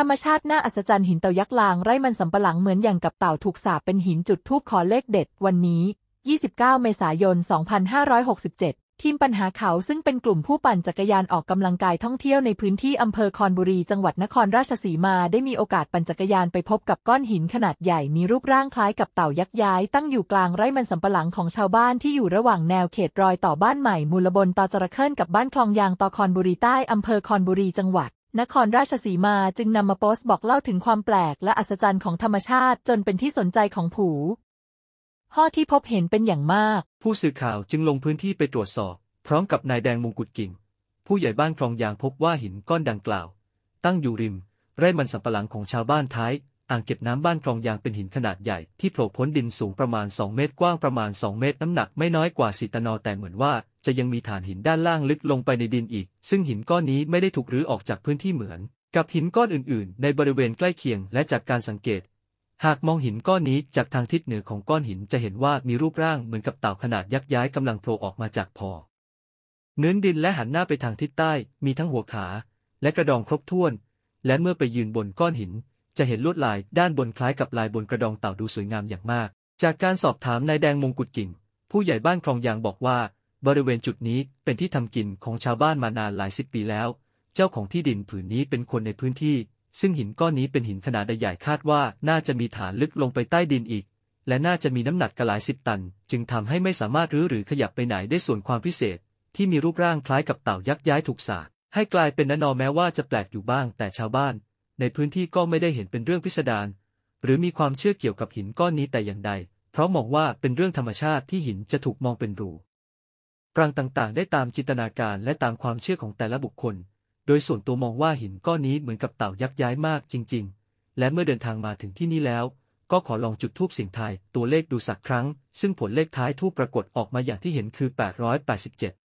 ธรรมชาติน่าอัศจรรย์หินเต่ายักษ์ลางไร่มันสำปะหลังเหมือนอย่างกับเต่าถูกสาบเป็นหินจุดทูบขอเลขเด็ดวันนี้ 29 เมษายน 2567 ทีมปัญหาเขาซึ่งเป็นกลุ่มผู้ปั่นจักรยานออกกำลังกายท่องเที่ยวในพื้นที่อำเภอคอนบุรีจังหวัดนครราชสีมาได้มีโอกาสปั่นจักรยานไปพบกับก้อนหินขนาดใหญ่มีรูปร่างคล้ายกับเต่ายักษ์ย้ายตั้งอยู่กลางไร่มันสำปะหลังของชาวบ้านที่อยู่ระหว่างแนวเขตรอยต่อบ้านใหม่ มูลบนตอจระเข้นกับบ้านคลองยางตอคอนบุรีใต้อำเภอคอนบุรีจังหวัดนครราชสีมาจึงนำมาโพสต์บอกเล่าถึงความแปลกและอัศจรรย์ของธรรมชาติจนเป็นที่สนใจของผู้ห่อที่พบเห็นเป็นอย่างมาก ผู้สื่อข่าวจึงลงพื้นที่ไปตรวจสอบ พร้อมกับนายแดงมงกุฎกิ่ง ผู้ใหญ่บ้านคลองยางพบว่าหินก้อนดังกล่าว ตั้งอยู่ริมไร่มันสำปะหลังของชาวบ้านท้ายอ่างเก็บน้ำบ้านคลองยางเป็นหินขนาดใหญ่ที่โผล่พ้นดินสูงประมาณ 2 เมตรกว้างประมาณ2เมตรน้ำหนักไม่น้อยกว่าสิตนอแต่เหมือนว่า จะยังมีฐานหินด้านล่างลึกลงไปในดินอีก ซึ่งหินก้อนนี้ไม่ได้ถูกรื้อออกจากพื้นที่เหมือน กับหินก้อนอื่น ๆ ในบริเวณใกล้เคียงและจากการสังเกต หากมองหินก้อนนี้จากทางทิศเหนือของก้อนหินจะเห็นว่ามีรูปร่างเหมือนกับเต่าขนาดยักษ์ย้ายกำลังโผล่ออกมาจากพอเนื้อดินและหันหน้าไปทางทิศใต้ มีทั้งหัวขาและกระดองครบถ้วน และเมื่อไปยืนบนก้อนหินจะเห็นลวดลายด้านบนคล้ายกับลายบนกระดองเต่าดูสวยงามอย่างมาก จากการสอบถามนายแดงมงกุฎกิ่ง ผู้ใหญ่บ้านคลองยางบอกว่าบริเวณจุดนี้เป็นที่ทำกินของชาวบ้านมานานหลายสิบปีแล้ว เจ้าของที่ดินผืนนี้เป็นคนในพื้นที่ ซึ่งหินก้อนนี้เป็นหินขนาดใหญ่คาดว่าน่าจะมีฐานลึกลงไปใต้ดินอีก และน่าจะมีน้ำหนักกระหลายสิบตัน จึงทำให้ไม่สามารถรื้อหรือขยับไปไหนได้ส่วนความพิเศษ ที่มีรูปร่างคล้ายกับเต่ายักษ์ย้ายถูกสาดให้กลายเป็นนนอแม้ว่าจะแปลกอยู่บ้าง แต่ชาวบ้านในพื้นที่ก็ไม่ได้เห็นเป็นเรื่องพิสดารหรือมีความเชื่อเกี่ยวกับหินก้อนนี้แต่อย่างใด เพราะมองว่าเป็นเรื่องธรรมชาติที่หินจะถูกมองเป็นรูปรางต่างๆ ได้ตามจินตนาการและตามความเชื่อของแต่ละบุคคล โดยส่วนตัวมองว่าหินก้อนนี้เหมือนกับเต่ายักษ์ย้ายมากจริง ๆ และเมื่อเดินทางมาถึงที่นี่แล้ว ก็ขอลองจุดทูปสิ่งทายตัวเลขดูสักครั้ง ซึ่งผลเลขท้ายทูปปรากฏออกมาอย่างที่เห็นคือ 887